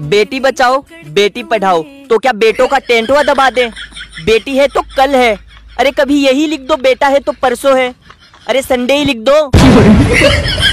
बेटी बचाओ बेटी पढ़ाओ तो क्या बेटों का टेंट हुआ दबा दें बेटी है तो कल है अरे कभी यही लिख दो बेटा है तो परसों है अरे संडे ही लिख दो